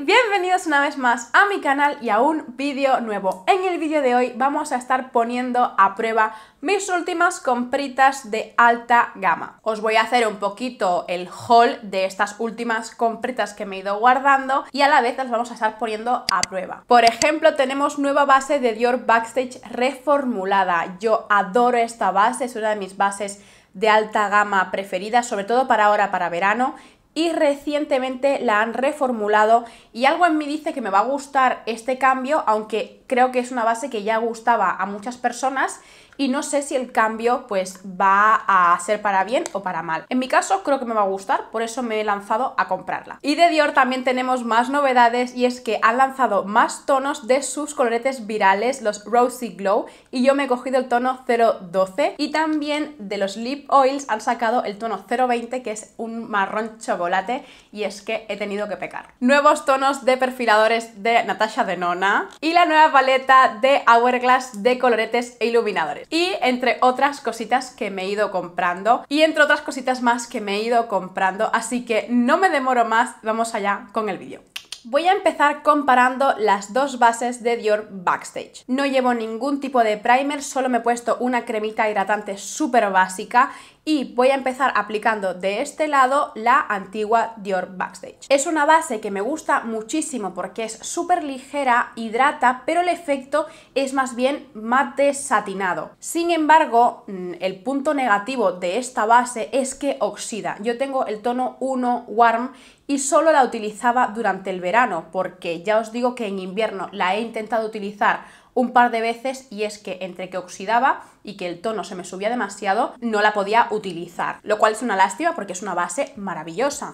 bienvenidos una vez más a mi canal y a un vídeo nuevo. En el vídeo de hoy vamos a estar poniendo a prueba mis últimas compritas de alta gama. Os voy a hacer un poquito el haul de estas últimas compritas que me he ido guardando y a la vez las vamos a estar poniendo a prueba. Por ejemplo, tenemos nueva base de Dior Backstage reformulada. Yo adoro esta base, es una de mis bases de alta gama preferida, sobre todo para ahora, para verano, y recientemente la han reformulado y algo en mí dice que me va a gustar este cambio, aunque creo que es una base que ya gustaba a muchas personas y no sé si el cambio pues va a ser para bien o para mal. En mi caso creo que me va a gustar, por eso me he lanzado a comprarla. Y de Dior también tenemos más novedades y es que han lanzado más tonos de sus coloretes virales, los Rosy Glow, y yo me he cogido el tono 012 y también de los Lip Oils han sacado el tono 020 que es un marrón chocolate y es que he tenido que pecar. Nuevos tonos de perfiladores de Natasha Denona y la nueva paleta de Hourglass de coloretes e iluminadores y entre otras cositas que me he ido comprando y entre otras cositas más que me he ido comprando, así que no me demoro más, vamos allá con el vídeo. Voy a empezar comparando las dos bases de Dior Backstage. No llevo ningún tipo de primer, solo me he puesto una cremita hidratante súper básica y voy a empezar aplicando de este lado la antigua Dior Backstage. Es una base que me gusta muchísimo porque es súper ligera, hidrata, pero el efecto es más bien mate satinado. Sin embargo, mm, el punto negativo de esta base es que oxida. Yo tengo el tono 1 Warm y solo la utilizaba durante el verano porque ya os digo que en invierno la he intentado utilizar un par de veces y es que entre que oxidaba y que el tono se me subía demasiado, no la podía utilizar, lo cual es una lástima porque es una base maravillosa.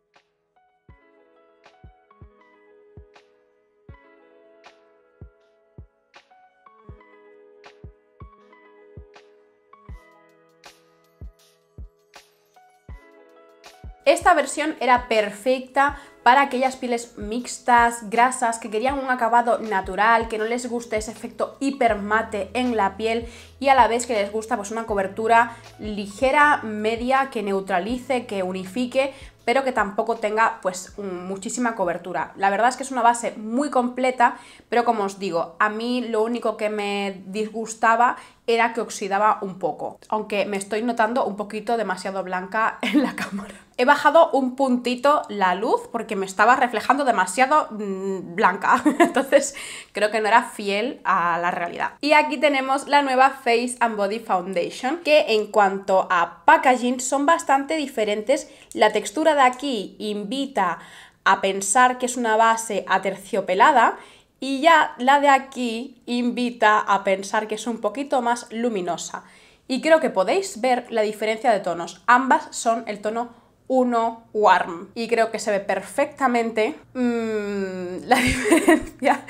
Esta versión era perfecta para aquellas pieles mixtas, grasas, que querían un acabado natural, que no les guste ese efecto hipermate en la piel y a la vez que les gusta pues una cobertura ligera, media, que neutralice, que unifique, pero que tampoco tenga pues muchísima cobertura. La verdad es que es una base muy completa, pero como os digo, a mí lo único que me disgustaba era que oxidaba un poco, aunque me estoy notando un poquito demasiado blanca en la cámara he bajado un puntito la luz porque me estaba reflejando demasiado mm, blanca, entonces creo que no era fiel a la realidad. Y aquí tenemos la nueva Face and Body Foundation, que en cuanto a packaging son bastante diferentes. La textura de aquí invita a pensar que es una base aterciopelada y ya la de aquí invita a pensar que es un poquito más luminosa. Y creo que podéis ver la diferencia de tonos. Ambas son el tono uno Warm. Y creo que se ve perfectamente mm, la diferencia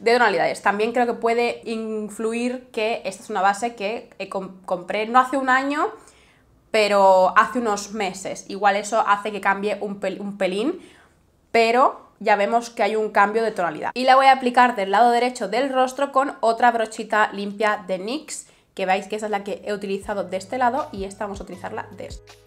de tonalidades. También creo que puede influir que esta es una base que eh, compré no hace un año, pero hace unos meses. Igual eso hace que cambie un, pelín, pero ya vemos que hay un cambio de tonalidad. Y la voy a aplicar del lado derecho del rostro con otra brochita limpia de NYX, que veis que esa es la que he utilizado de este lado y esta vamos a utilizarla de este.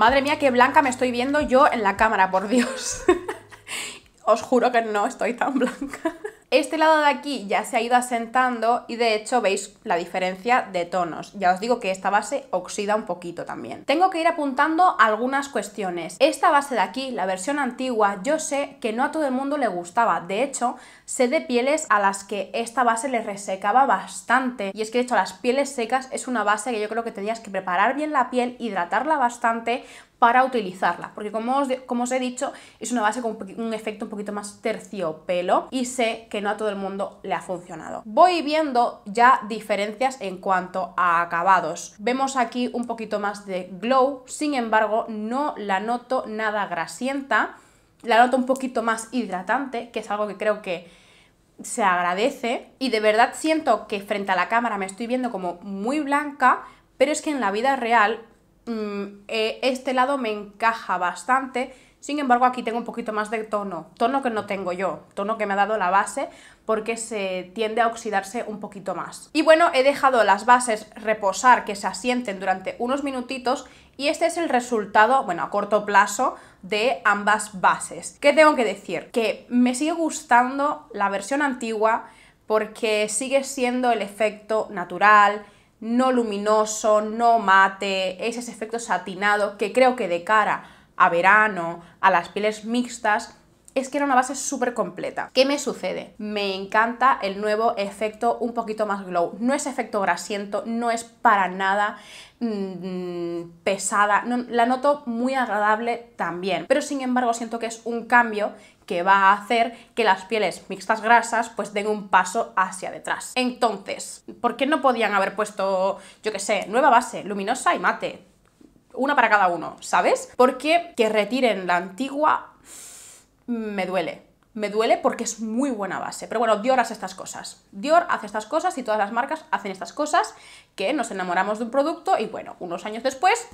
Madre mía, qué blanca me estoy viendo yo en la cámara, por Dios. Os juro que no estoy tan blanca. Este lado de aquí ya se ha ido asentando y de hecho veis la diferencia de tonos. Ya os digo que esta base oxida un poquito también. Tengo que ir apuntando algunas cuestiones. Esta base de aquí, la versión antigua, yo sé que no a todo el mundo le gustaba. De hecho, sé de pieles a las que esta base le resecaba bastante. Y es que de hecho las pieles secas es una base que yo creo que tenías que preparar bien la piel, hidratarla bastante para utilizarla, porque como os, he dicho, es una base con un efecto un poquito más terciopelo y sé que no a todo el mundo le ha funcionado. Voy viendo ya diferencias en cuanto a acabados. Vemos aquí un poquito más de glow, sin embargo no la noto nada grasienta, la noto un poquito más hidratante, que es algo que creo que se agradece y de verdad siento que frente a la cámara me estoy viendo como muy blanca, pero es que en la vida real Mm, eh, este lado me encaja bastante. Sin embargo, aquí tengo un poquito más de tono, tono que no tengo yo, tono que me ha dado la base porque se tiende a oxidarse un poquito más. Y bueno, he dejado las bases reposar, que se asienten durante unos minutitos y este es el resultado, bueno, a corto plazo, de ambas bases. ¿Qué tengo que decir? Que me sigue gustando la versión antigua porque sigue siendo el efecto natural, no luminoso, no mate, ese efecto satinado que creo que de cara a verano, a las pieles mixtas, es que era una base súper completa. ¿Qué me sucede? Me encanta el nuevo efecto un poquito más glow. No es efecto grasiento, no es para nada mm, pesada. la noto muy agradable también. Pero sin embargo siento que es un cambio que va a hacer que las pieles mixtas grasas pues den un paso hacia detrás. Entonces, ¿por qué no podían haber puesto, yo qué sé, nueva base, luminosa y mate? Una para cada uno, ¿sabes? ¿Por qué que retiren la antigua me duele. Me duele porque es muy buena base. Pero bueno, Dior hace estas cosas. Dior hace estas cosas y todas las marcas hacen estas cosas que nos enamoramos de un producto y bueno, unos años después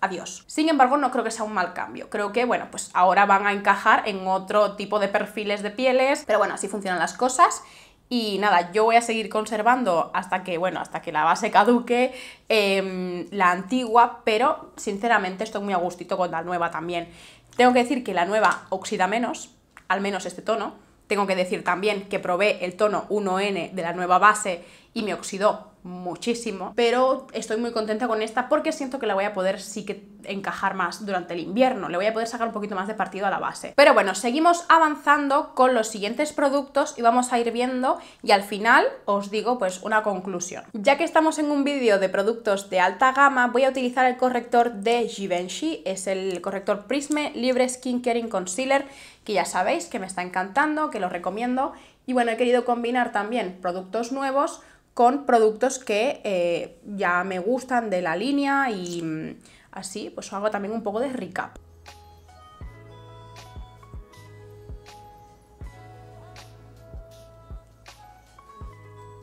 adiós. Sin embargo, no creo que sea un mal cambio. Creo que, bueno, pues ahora van a encajar en otro tipo de perfiles de pieles, pero bueno, así funcionan las cosas. Y nada, yo voy a seguir conservando hasta que, bueno, hasta que la base caduque, em, la antigua, pero sinceramente estoy muy a gustito con la nueva también. Tengo que decir que la nueva oxida menos, al menos este tono. Tengo que decir también que probé el tono 1N de la nueva base y me oxidó muchísimo, pero estoy muy contenta con esta porque siento que la voy a poder sí que encajar más durante el invierno, le voy a poder sacar un poquito más de partido a la base. Pero bueno, seguimos avanzando con los siguientes productos y vamos a ir viendo y al final os digo pues una conclusión. Ya que estamos en un vídeo de productos de alta gama, voy a utilizar el corrector de Givenchy, es el corrector Prisme Libre Skin Caring Concealer, que ya sabéis que me está encantando, que lo recomiendo y bueno, he querido combinar también productos nuevos con productos que eh, ya me gustan de la línea y mm, así pues hago también un poco de recap.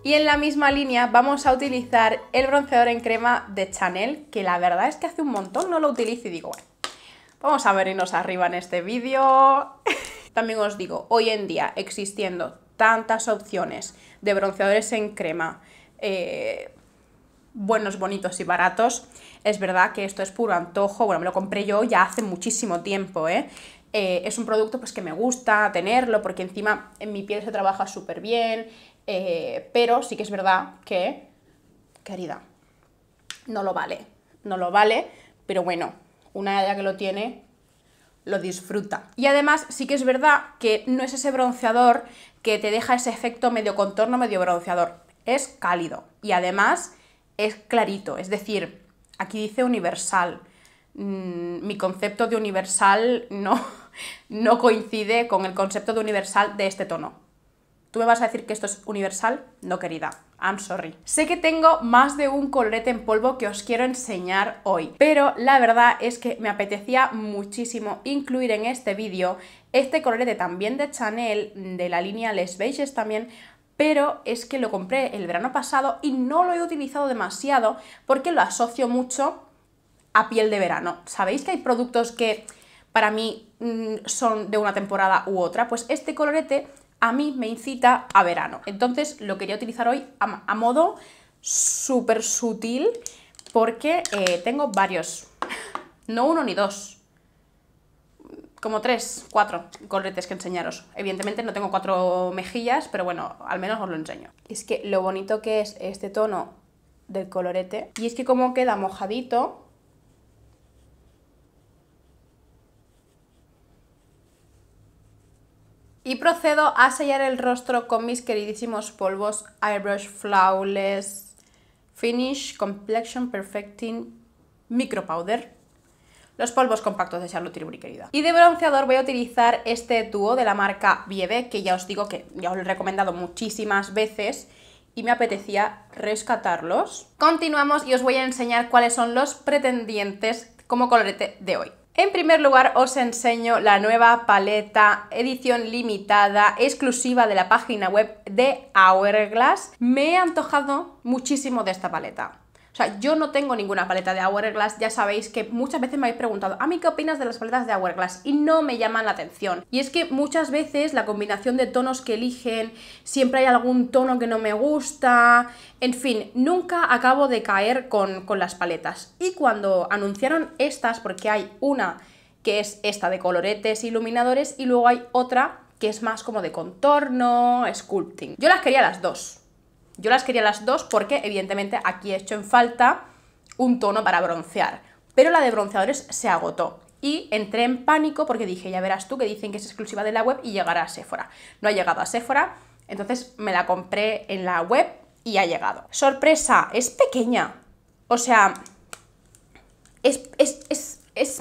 Y en la misma línea vamos a utilizar el bronceador en crema de Chanel, que la verdad es que hace un montón no lo utilizo y digo, bueno, vamos a venirnos arriba en este vídeo. También os digo, hoy en día existiendo tantas opciones de bronceadores en crema, eh, buenos, bonitos y baratos. Es verdad que esto es puro antojo, bueno, me lo compré yo ya hace muchísimo tiempo, ¿eh? Eh, es un producto pues, que me gusta tenerlo porque encima en mi piel se trabaja súper bien, pero sí que es verdad que, querida, no lo vale, no lo vale, pero bueno, una ya que lo tiene, lo disfruta. Y además sí que es verdad que no es ese bronceador que te deja ese efecto medio contorno, medio bronceador. Es cálido y además es clarito, es decir, aquí dice universal. Mm, mi concepto de universal no, no coincide con el concepto de universal de este tono. ¿Tú me vas a decir que esto es universal? No, querida. I'm sorry. Sé que tengo más de un colorete en polvo que os quiero enseñar hoy, pero la verdad es que me apetecía muchísimo incluir en este vídeo este colorete también de Chanel, de la línea Les Beiges también, pero es que lo compré el verano pasado y no lo he utilizado demasiado porque lo asocio mucho a piel de verano. ¿Sabéis que hay productos que para mí mm, son de una temporada u otra? Pues este colorete a mí me incita a verano. Entonces lo quería utilizar hoy a, modo súper sutil porque eh, tengo varios, no uno ni dos, como tres, cuatro coloretes que enseñaros. Evidentemente no tengo cuatro mejillas, pero bueno, al menos os lo enseño. Es que lo bonito que es este tono del colorete y es que como queda mojadito, Y procedo a sellar el rostro con mis queridísimos polvos Airbrush Flawless Finish Complexion Perfecting Micro Powder. Los polvos compactos de Charlotte Tilbury, querida. Y de bronceador voy a utilizar este dúo de la marca Vieve, que ya os digo que ya os lo he recomendado muchísimas veces y me apetecía rescatarlos. Continuamos y os voy a enseñar cuáles son los pretendientes como colorete de hoy. En primer lugar os enseño la nueva paleta edición limitada exclusiva de la página web de Hourglass. Me he antojado muchísimo de esta paleta sea, yo no tengo ninguna paleta de Hourglass, ya sabéis que muchas veces me habéis preguntado, a mí qué opinas de las paletas de Hourglass y no me llaman la atención. Y es que muchas veces la combinación de tonos que eligen, siempre hay algún tono que no me gusta, en fin, nunca acabo de caer con, con las paletas. Y cuando anunciaron estas, porque hay una que es esta de coloretes e iluminadores y luego hay otra que es más como de contorno, sculpting. Yo las quería las dos, yo las quería las dos porque evidentemente aquí he hecho en falta un tono para broncear, pero la de bronceadores se agotó. Y entré en pánico porque dije, ya verás tú que dicen que es exclusiva de la web y llegará a Sephora. No ha llegado a Sephora, entonces me la compré en la web y ha llegado. Sorpresa, es pequeña. O sea, es,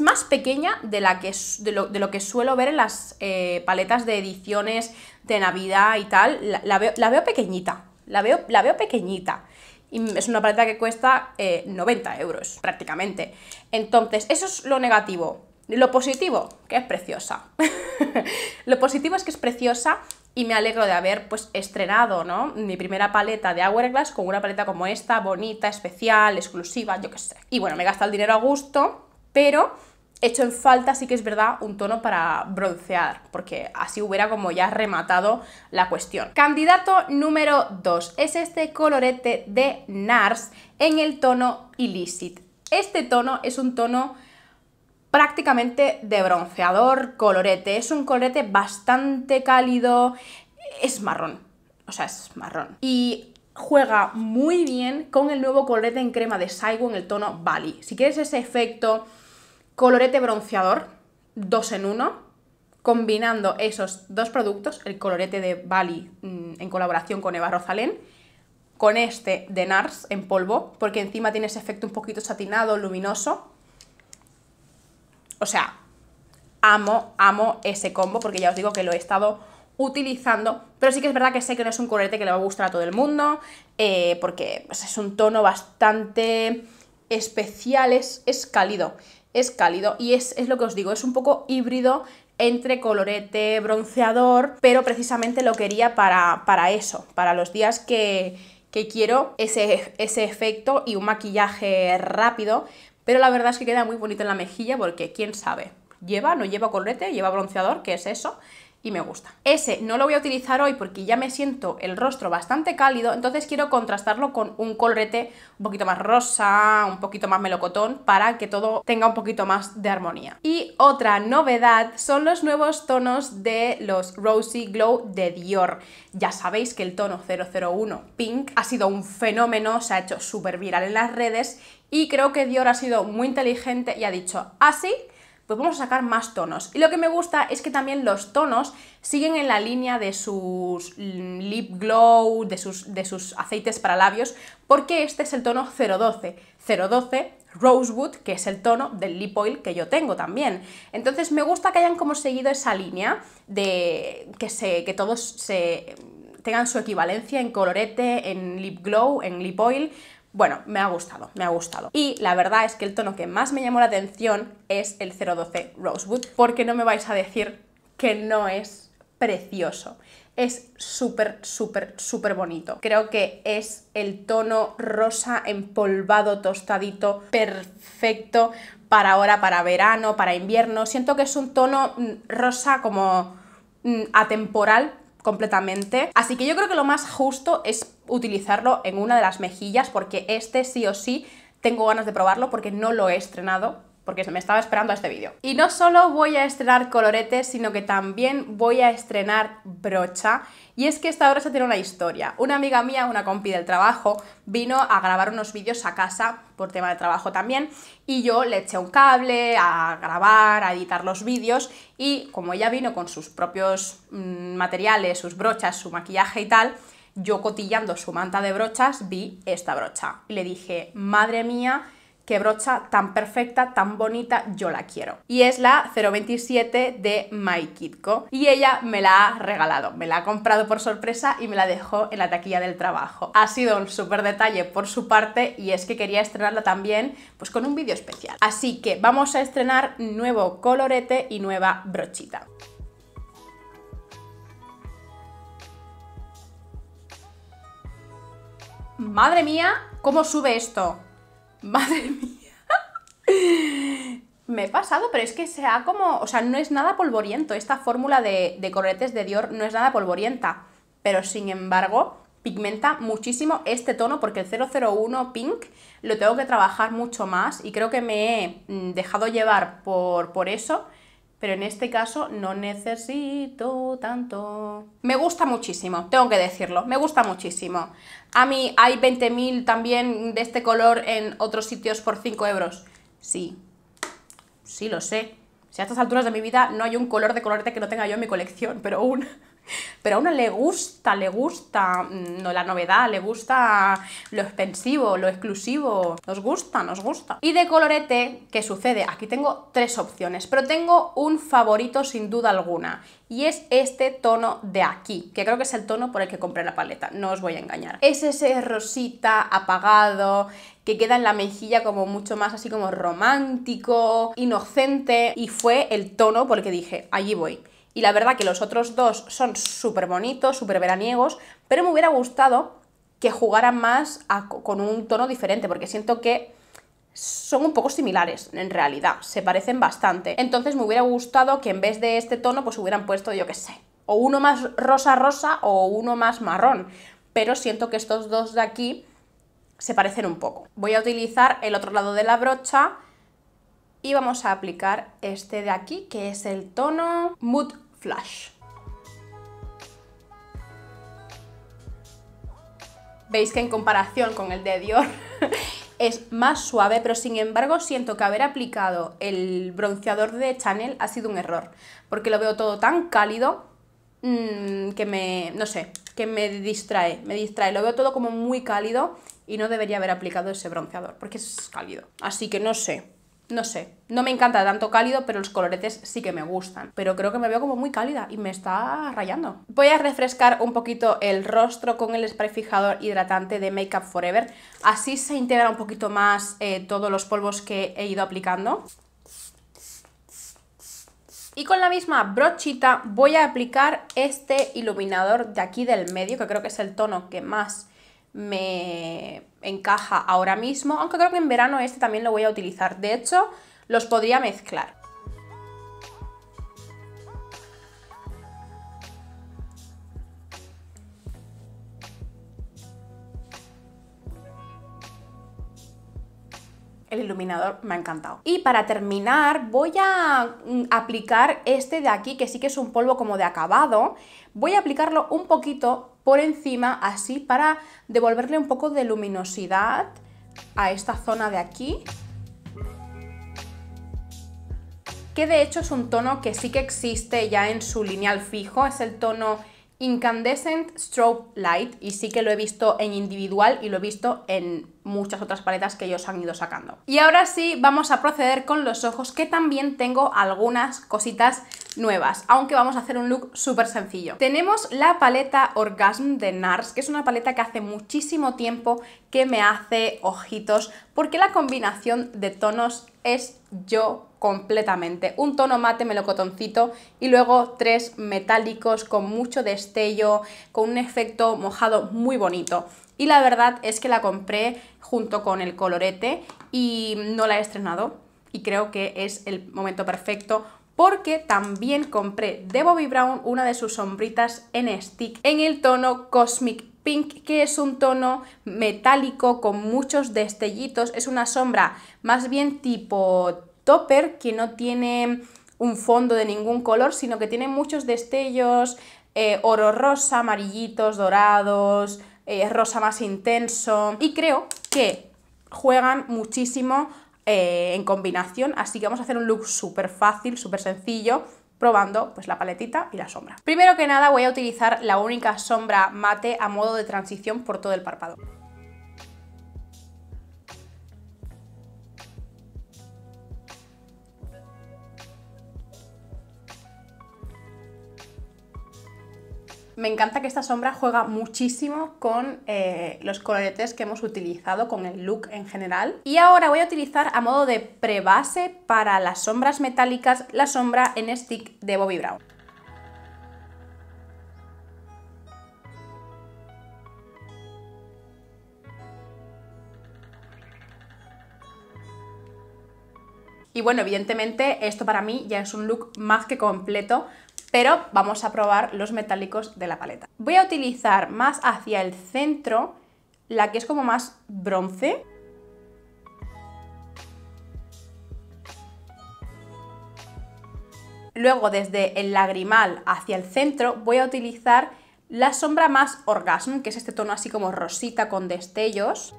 más pequeña de, la que, lo, que suelo ver en las eh, paletas de ediciones de Navidad y tal. la veo pequeñita, la veo, la veo pequeñita. Y es una paleta que cuesta 90 eh, euros prácticamente. Entonces, eso es lo negativo. Lo positivo, que es preciosa. lo positivo es que es preciosa y me alegro de haber pues estrenado ¿no? mi primera paleta de Hourglass con una paleta como esta, bonita, especial, exclusiva, yo qué sé. Y bueno, me gasta el dinero a gusto, pero hecho en falta, sí que es verdad, un tono para broncear, porque así hubiera como ya rematado la cuestión. Candidato número 2 es este colorete de NARS en el tono Illicit. Este tono es un tono prácticamente de bronceador colorete, es un colorete bastante cálido, es marrón, o sea, es marrón. Y juega muy bien con el nuevo colorete en crema de Saigo en el tono Bali. Si quieres ese efecto colorete bronceador, dos en uno, combinando esos dos productos, el colorete de Bali mm, en colaboración con Eva Rosalén, con este de NARS en polvo, porque encima tiene ese efecto un poquito satinado, luminoso. O sea, amo, amo ese combo, porque ya os digo que lo he estado utilizando, pero sí que es verdad que sé que no es un colorete que le va a gustar a todo el mundo, eh, porque pues, es un tono bastante especial, es cálido es cálido y es, lo que os digo, es un poco híbrido entre colorete, bronceador, pero precisamente lo quería para, para eso, para los días que, que quiero ese, ese efecto y un maquillaje rápido, pero la verdad es que queda muy bonito en la mejilla porque quién sabe, lleva, no lleva colorete, lleva bronceador, que es eso? y me gusta. Ese no lo voy a utilizar hoy porque ya me siento el rostro bastante cálido, entonces quiero contrastarlo con un colrete un poquito más rosa, un poquito más melocotón, para que todo tenga un poquito más de armonía. Y otra novedad son los nuevos tonos de los Rosy Glow de Dior. Ya sabéis que el tono 001 Pink ha sido un fenómeno, se ha hecho súper viral en las redes y creo que Dior ha sido muy inteligente y ha dicho así. Ah, pues vamos a sacar más tonos. Y lo que me gusta es que también los tonos siguen en la línea de sus lip glow, de sus, de sus aceites para labios, porque este es el tono 012. 012 Rosewood, que es el tono del lip oil que yo tengo también. Entonces me gusta que hayan como seguido esa línea de que, que todos se tengan su equivalencia en colorete, en lip glow, en lip oil, bueno, me ha gustado, me ha gustado. Y la verdad es que el tono que más me llamó la atención es el 012 Rosewood, porque no me vais a decir que no es precioso. Es súper, súper, súper bonito. Creo que es el tono rosa empolvado, tostadito, perfecto para ahora, para verano, para invierno. Siento que es un tono mm, rosa como mm, atemporal completamente. Así que yo creo que lo más justo es utilizarlo en una de las mejillas porque este sí o sí tengo ganas de probarlo porque no lo he estrenado porque se me estaba esperando a este vídeo. Y no solo voy a estrenar coloretes, sino que también voy a estrenar brocha. Y es que esta se tiene una historia. Una amiga mía, una compi del trabajo, vino a grabar unos vídeos a casa, por tema de trabajo también, y yo le eché un cable a grabar, a editar los vídeos, y como ella vino con sus propios mm, materiales, sus brochas, su maquillaje y tal, yo cotillando su manta de brochas vi esta brocha y le dije, madre mía, qué brocha tan perfecta, tan bonita, yo la quiero. Y es la 027 de My y ella me la ha regalado, me la ha comprado por sorpresa y me la dejó en la taquilla del trabajo. Ha sido un súper detalle por su parte y es que quería estrenarla también pues con un vídeo especial. Así que vamos a estrenar nuevo colorete y nueva brochita. Madre mía, ¿cómo sube esto? Madre mía. Me he pasado, pero es que se ha como. O sea, no es nada polvoriento. Esta fórmula de, de corretes de Dior no es nada polvorienta. Pero sin embargo, pigmenta muchísimo este tono porque el 001 pink lo tengo que trabajar mucho más y creo que me he mm, dejado llevar por, por eso pero en este caso no necesito tanto. Me gusta muchísimo, tengo que decirlo, me gusta muchísimo. A mí hay 20.000 también de este color en otros sitios por 5 euros. Sí, sí lo sé. Si a estas alturas de mi vida no hay un color de colorete que no tenga yo en mi colección, pero aún pero a uno le gusta, le gusta mm, no, la novedad, le gusta lo expensivo, lo exclusivo, nos gusta, nos gusta. Y de colorete, ¿qué sucede? Aquí tengo tres opciones, pero tengo un favorito sin duda alguna, y es este tono de aquí, que creo que es el tono por el que compré la paleta, no os voy a engañar. Es ese rosita apagado, que queda en la mejilla como mucho más así como romántico, inocente, y fue el tono por el que dije, allí voy. Y la verdad que los otros dos son súper bonitos, súper veraniegos, pero me hubiera gustado que jugaran más con un tono diferente, porque siento que son un poco similares en realidad, se parecen bastante. Entonces me hubiera gustado que en vez de este tono pues hubieran puesto, yo qué sé, o uno más rosa rosa o uno más marrón, pero siento que estos dos de aquí se parecen un poco. Voy a utilizar el otro lado de la brocha y vamos a aplicar este de aquí, que es el tono Mood Flash. Veis que en comparación con el de Dior es más suave, pero sin embargo siento que haber aplicado el bronceador de Chanel ha sido un error, porque lo veo todo tan cálido mm, que me, no sé, que me distrae, me distrae, lo veo todo como muy cálido y no debería haber aplicado ese bronceador, porque es cálido. Así que no sé, no sé, no me encanta tanto cálido, pero los coloretes sí que me gustan. Pero creo que me veo como muy cálida y me está rayando. Voy a refrescar un poquito el rostro con el spray fijador hidratante de Make Up Forever. Así se integra un poquito más eh, todos los polvos que he ido aplicando. Y con la misma brochita voy a aplicar este iluminador de aquí del medio, que creo que es el tono que más me encaja ahora mismo, aunque creo que en verano este también lo voy a utilizar. De hecho, los podría mezclar. el iluminador me ha encantado. Y para terminar voy a mm, aplicar este de aquí que sí que es un polvo como de acabado Voy a aplicarlo un poquito por encima, así para devolverle un poco de luminosidad a esta zona de aquí. Que de hecho es un tono que sí que existe ya en su lineal fijo, es el tono Incandescent Strobe Light, y sí que lo he visto en individual y lo he visto en muchas otras paletas que ellos han ido sacando. Y ahora sí, vamos a proceder con los ojos, que también tengo algunas cositas nuevas, aunque vamos a hacer un look súper sencillo. Tenemos la paleta Orgasm de NARS, que es una paleta que hace muchísimo tiempo que me hace ojitos, porque la combinación de tonos es yo completamente. Un tono mate melocotoncito y luego tres metálicos con mucho destello, con un efecto mojado muy bonito. Y la verdad es que la compré junto con el colorete y no la he estrenado y creo que es el momento perfecto porque también compré de Bobby Brown una de sus sombritas en stick en el tono Cosmic Pink, que es un tono metálico con muchos destellitos, es una sombra más bien tipo topper que no tiene un fondo de ningún color, sino que tiene muchos destellos eh, oro rosa, amarillitos, dorados, eh, rosa más intenso y creo que juegan muchísimo eh, en combinación, así que vamos a hacer un look súper fácil, súper sencillo probando pues la paletita y la sombra. Primero que nada voy a utilizar la única sombra mate a modo de transición por todo el párpado. Me encanta que esta sombra juega muchísimo con eh, los coloretes que hemos utilizado, con el look en general. Y ahora voy a utilizar a modo de prebase para las sombras metálicas la sombra en stick de Bobby Brown. Y bueno, evidentemente esto para mí ya es un look más que completo pero vamos a probar los metálicos de la paleta. Voy a utilizar más hacia el centro la que es como más bronce. Luego desde el lagrimal hacia el centro voy a utilizar la sombra más orgasm, que es este tono así como rosita con destellos.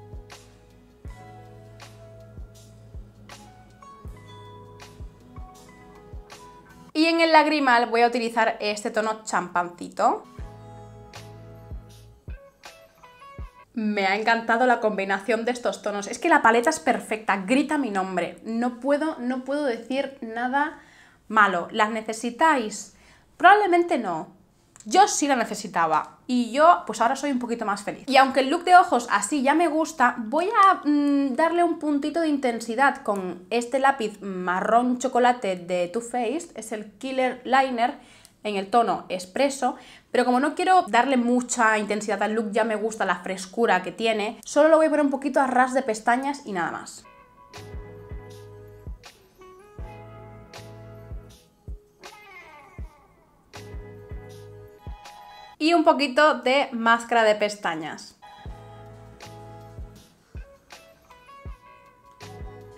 Y en el lagrimal voy a utilizar este tono champancito. Me ha encantado la combinación de estos tonos. Es que la paleta es perfecta, grita mi nombre. No puedo, no puedo decir nada malo. ¿Las necesitáis? Probablemente no, yo sí la necesitaba y yo pues ahora soy un poquito más feliz. Y aunque el look de ojos así ya me gusta, voy a mm, darle un puntito de intensidad con este lápiz marrón chocolate de Too Faced, es el Killer Liner en el tono expreso, pero como no quiero darle mucha intensidad al look, ya me gusta la frescura que tiene, solo lo voy a poner un poquito a ras de pestañas y nada más. y un poquito de máscara de pestañas.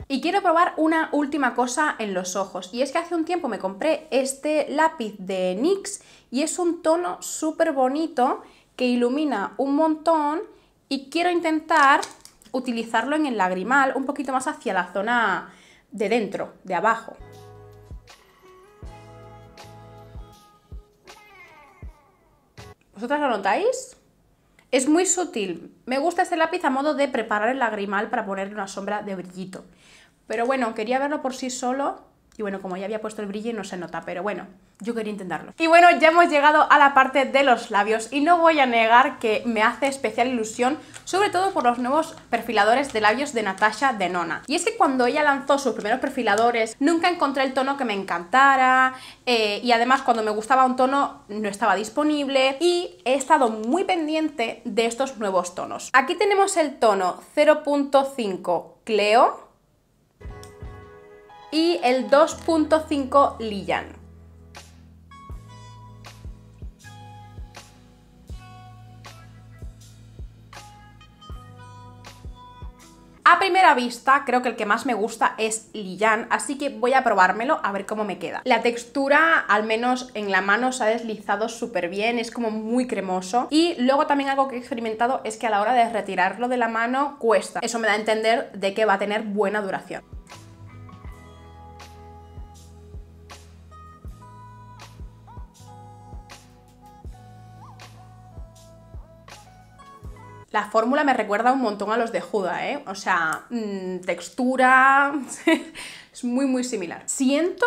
Y quiero probar una última cosa en los ojos, y es que hace un tiempo me compré este lápiz de NYX y es un tono súper bonito que ilumina un montón y quiero intentar utilizarlo en el lagrimal un poquito más hacia la zona de dentro, de abajo. ¿Vosotras lo notáis? Es muy sutil. Me gusta este lápiz a modo de preparar el lagrimal para ponerle una sombra de brillito. Pero bueno, quería verlo por sí solo y bueno, como ya había puesto el brillo no se nota, pero bueno, yo quería intentarlo. Y bueno, ya hemos llegado a la parte de los labios y no voy a negar que me hace especial ilusión, sobre todo por los nuevos perfiladores de labios de Natasha Denona. Y es que cuando ella lanzó sus primeros perfiladores nunca encontré el tono que me encantara eh, y además cuando me gustaba un tono no estaba disponible y he estado muy pendiente de estos nuevos tonos. Aquí tenemos el tono 0.5 Cleo, y el 2.5 Lillan. A primera vista, creo que el que más me gusta es Lillan, así que voy a probármelo a ver cómo me queda. La textura, al menos en la mano, se ha deslizado súper bien, es como muy cremoso. Y luego también algo que he experimentado es que a la hora de retirarlo de la mano cuesta. Eso me da a entender de que va a tener buena duración. La fórmula me recuerda un montón a los de Juda, ¿eh? O sea, mm, textura, es muy muy similar. Siento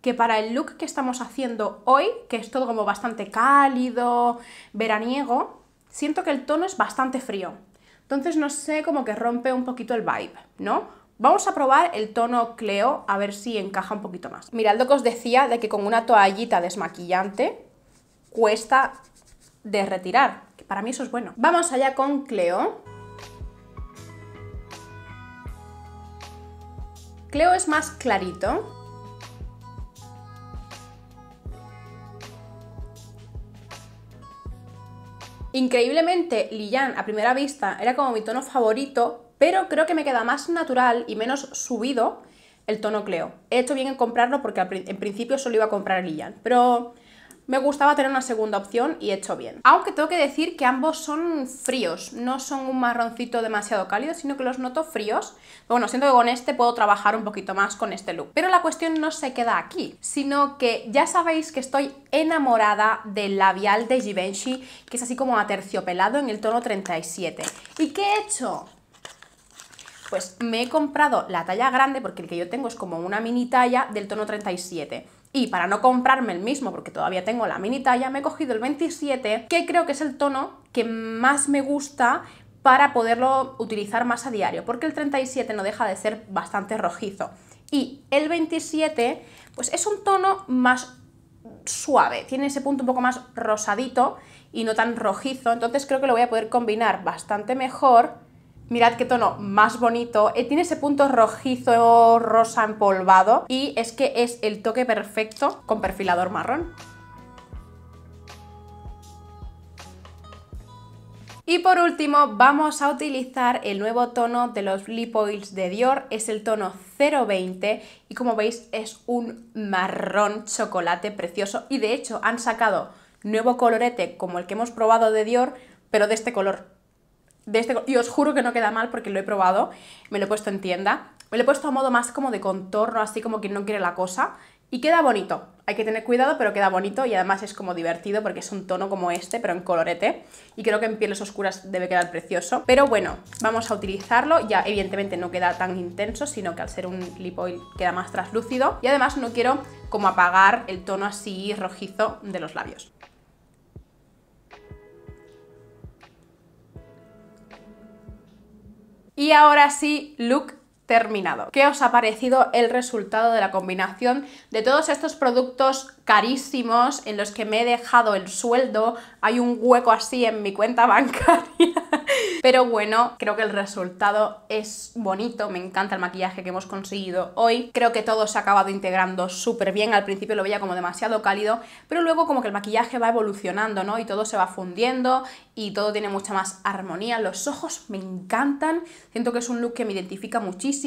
que para el look que estamos haciendo hoy, que es todo como bastante cálido, veraniego, siento que el tono es bastante frío. Entonces no sé, como que rompe un poquito el vibe, ¿no? Vamos a probar el tono Cleo, a ver si encaja un poquito más. Mirad que os decía de que con una toallita desmaquillante cuesta de retirar para mí eso es bueno. Vamos allá con Cleo. Cleo es más clarito. Increíblemente, Lilian a primera vista era como mi tono favorito, pero creo que me queda más natural y menos subido el tono Cleo. He hecho bien en comprarlo porque en principio solo iba a comprar Lilian, pero me gustaba tener una segunda opción y hecho bien. Aunque tengo que decir que ambos son fríos, no son un marroncito demasiado cálido, sino que los noto fríos. bueno, siento que con este puedo trabajar un poquito más con este look. Pero la cuestión no se queda aquí, sino que ya sabéis que estoy enamorada del labial de Givenchy, que es así como aterciopelado en el tono 37. ¿Y qué he hecho? Pues me he comprado la talla grande, porque el que yo tengo es como una mini talla del tono 37 y para no comprarme el mismo, porque todavía tengo la mini talla, me he cogido el 27, que creo que es el tono que más me gusta para poderlo utilizar más a diario, porque el 37 no deja de ser bastante rojizo. Y el 27, pues es un tono más suave, tiene ese punto un poco más rosadito y no tan rojizo, entonces creo que lo voy a poder combinar bastante mejor mirad qué tono más bonito, eh, tiene ese punto rojizo, rosa empolvado y es que es el toque perfecto con perfilador marrón. Y por último vamos a utilizar el nuevo tono de los Lip Oils de Dior, es el tono 020 y como veis es un marrón chocolate precioso y de hecho han sacado nuevo colorete como el que hemos probado de Dior, pero de este color de este y os juro que no queda mal porque lo he probado, me lo he puesto en tienda, me lo he puesto a modo más como de contorno, así como quien no quiere la cosa, y queda bonito. Hay que tener cuidado, pero queda bonito y además es como divertido porque es un tono como este, pero en colorete. Y creo que en pieles oscuras debe quedar precioso. Pero bueno, vamos a utilizarlo. Ya evidentemente no queda tan intenso, sino que al ser un lip oil queda más translúcido. Y además no quiero como apagar el tono así rojizo de los labios. Y ahora sí, look ¿Qué os ha parecido el resultado de la combinación de todos estos productos carísimos en los que me he dejado el sueldo? Hay un hueco así en mi cuenta bancaria. Pero bueno, creo que el resultado es bonito, me encanta el maquillaje que hemos conseguido hoy. Creo que todo se ha acabado integrando súper bien, al principio lo veía como demasiado cálido, pero luego como que el maquillaje va evolucionando, ¿no? Y todo se va fundiendo y todo tiene mucha más armonía. Los ojos me encantan, siento que es un look que me identifica muchísimo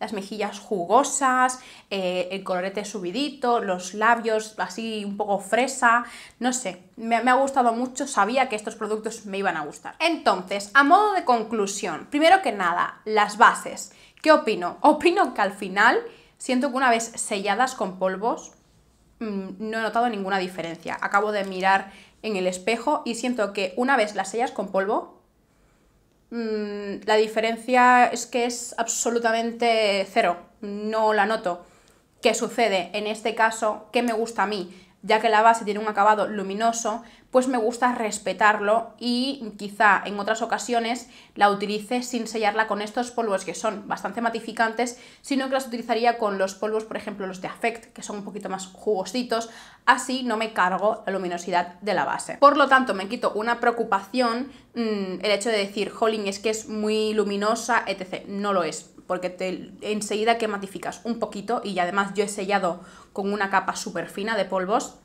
las mejillas jugosas, eh, el colorete subidito, los labios así un poco fresa, no sé, me, ha gustado mucho, sabía que estos productos me iban a gustar. Entonces, a modo de conclusión, primero que nada, las bases. ¿Qué opino? Opino que al final siento que una vez selladas con polvos, mm, no he notado ninguna diferencia. Acabo de mirar en el espejo y siento que una vez las sellas con polvo, Mm, la diferencia es que es absolutamente cero, no la noto. ¿Qué sucede? En este caso, ¿qué me gusta a mí? ya que la base tiene un acabado luminoso, pues me gusta respetarlo y quizá en otras ocasiones la utilice sin sellarla con estos polvos que son bastante matificantes, sino que las utilizaría con los polvos, por ejemplo, los de Affect, que son un poquito más jugositos, así no me cargo la luminosidad de la base. Por lo tanto, me quito una preocupación mm, el hecho de decir, jolín, es que es muy luminosa, etc. No lo es, porque te, enseguida que matificas un poquito y además yo he sellado con una capa súper fina de polvos,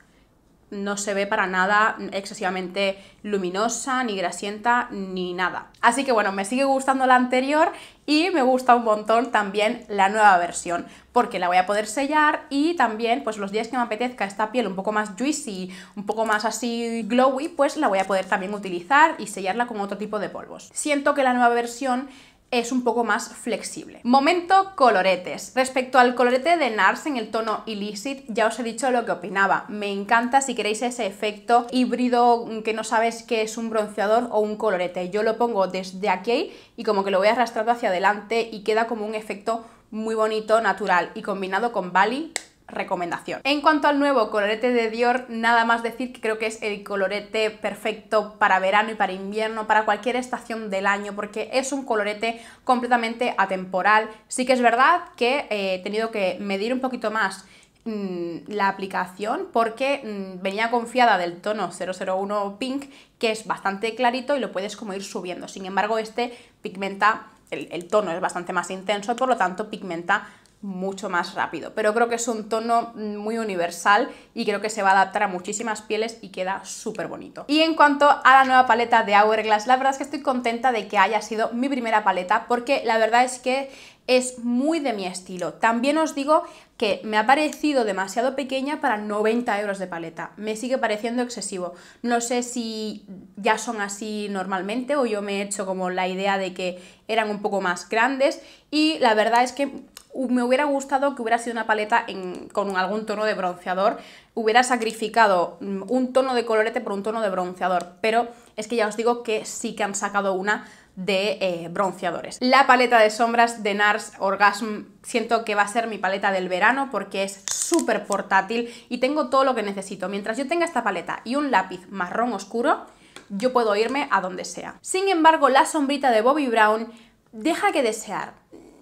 no se ve para nada excesivamente luminosa, ni grasienta, ni nada. Así que bueno, me sigue gustando la anterior y me gusta un montón también la nueva versión, porque la voy a poder sellar y también pues los días que me apetezca esta piel un poco más juicy, un poco más así glowy, pues la voy a poder también utilizar y sellarla con otro tipo de polvos. Siento que la nueva versión es un poco más flexible. Momento coloretes. Respecto al colorete de NARS en el tono Illicit, ya os he dicho lo que opinaba. Me encanta si queréis ese efecto híbrido que no sabes que es un bronceador o un colorete. Yo lo pongo desde aquí y como que lo voy arrastrando hacia adelante y queda como un efecto muy bonito, natural y combinado con Bali, recomendación. En cuanto al nuevo colorete de Dior, nada más decir que creo que es el colorete perfecto para verano y para invierno, para cualquier estación del año, porque es un colorete completamente atemporal. Sí que es verdad que eh, he tenido que medir un poquito más mm, la aplicación porque mm, venía confiada del tono 001 pink que es bastante clarito y lo puedes como ir subiendo sin embargo este pigmenta el, tono es bastante más intenso por lo tanto pigmenta mucho más rápido. Pero creo que es un tono muy universal y creo que se va a adaptar a muchísimas pieles y queda súper bonito. Y en cuanto a la nueva paleta de Hourglass, la verdad es que estoy contenta de que haya sido mi primera paleta porque la verdad es que es muy de mi estilo. También os digo que me ha parecido demasiado pequeña para 90 euros de paleta. Me sigue pareciendo excesivo. No sé si ya son así normalmente o yo me he hecho como la idea de que eran un poco más grandes y la verdad es que me hubiera gustado que hubiera sido una paleta con algún tono de bronceador, hubiera sacrificado mm, un tono de colorete por un tono de bronceador, pero es que ya os digo que sí que han sacado una de eh, bronceadores. La paleta de sombras de NARS Orgasm siento que va a ser mi paleta del verano porque es súper portátil y tengo todo lo que necesito. Mientras yo tenga esta paleta y un lápiz marrón oscuro, yo puedo irme a donde sea. Sin embargo, la sombrita de Bobby Brown deja que desear.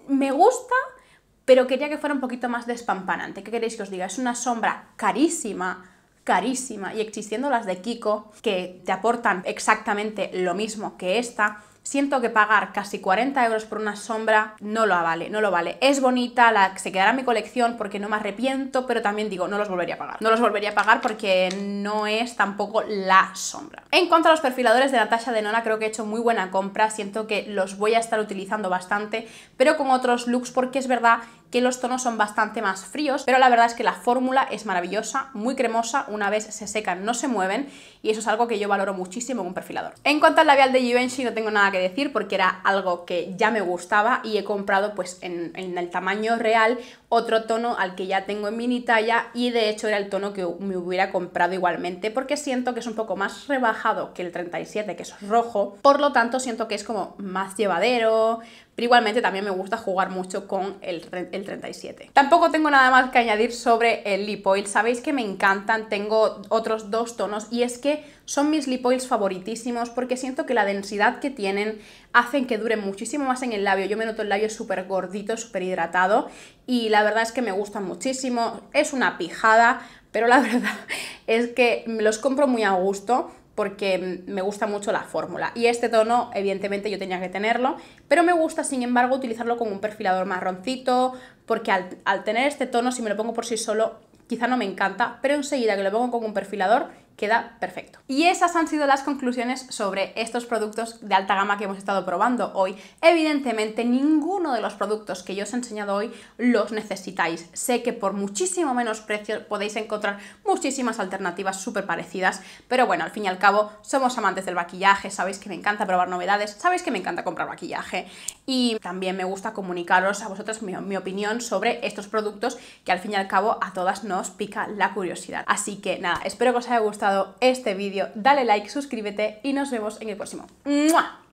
Me gusta, pero quería que fuera un poquito más despampanante. ¿Qué queréis que os diga? Es una sombra carísima, carísima, y existiendo las de Kiko, que te aportan exactamente lo mismo que esta, siento que pagar casi 40 euros por una sombra no lo vale, no lo vale. Es bonita, la, se quedará en mi colección porque no me arrepiento, pero también digo, no los volvería a pagar. No los volvería a pagar porque no es tampoco la sombra. En cuanto a los perfiladores de Natasha Denona, creo que he hecho muy buena compra, siento que los voy a estar utilizando bastante, pero con otros looks porque es verdad que los tonos son bastante más fríos, pero la verdad es que la fórmula es maravillosa, muy cremosa, una vez se secan no se mueven y eso es algo que yo valoro muchísimo en un perfilador. En cuanto al labial de Givenchy no tengo nada que decir porque era algo que ya me gustaba y he comprado pues en, en el tamaño real otro tono al que ya tengo en mini talla y de hecho era el tono que me hubiera comprado igualmente porque siento que es un poco más rebajado que el 37 que es rojo, por lo tanto siento que es como más llevadero, pero igualmente también me gusta jugar mucho con el, el 37. Tampoco tengo nada más que añadir sobre el lip oil, sabéis que me encantan, tengo otros dos tonos y es que son mis lip favoritísimos porque siento que la densidad que tienen hacen que dure muchísimo más en el labio, yo me noto el labio súper gordito, súper hidratado y la verdad es que me gustan muchísimo, es una pijada, pero la verdad es que los compro muy a gusto porque me gusta mucho la fórmula. Y este tono, evidentemente, yo tenía que tenerlo, pero me gusta, sin embargo, utilizarlo con un perfilador marroncito, porque al, tener este tono, si me lo pongo por sí solo, quizá no me encanta, pero enseguida que lo pongo con un perfilador, queda perfecto. Y esas han sido las conclusiones sobre estos productos de alta gama que hemos estado probando hoy. Evidentemente, ninguno de los productos que yo os he enseñado hoy los necesitáis. Sé que por muchísimo menos precio podéis encontrar muchísimas alternativas súper parecidas, pero bueno, al fin y al cabo, somos amantes del maquillaje, sabéis que me encanta probar novedades, sabéis que me encanta comprar maquillaje y también me gusta comunicaros a vosotros mi, mi, opinión sobre estos productos que al fin y al cabo a todas nos pica la curiosidad. Así que nada, espero que os haya gustado este vídeo, dale like, suscríbete y nos vemos en el próximo. ¡Mua!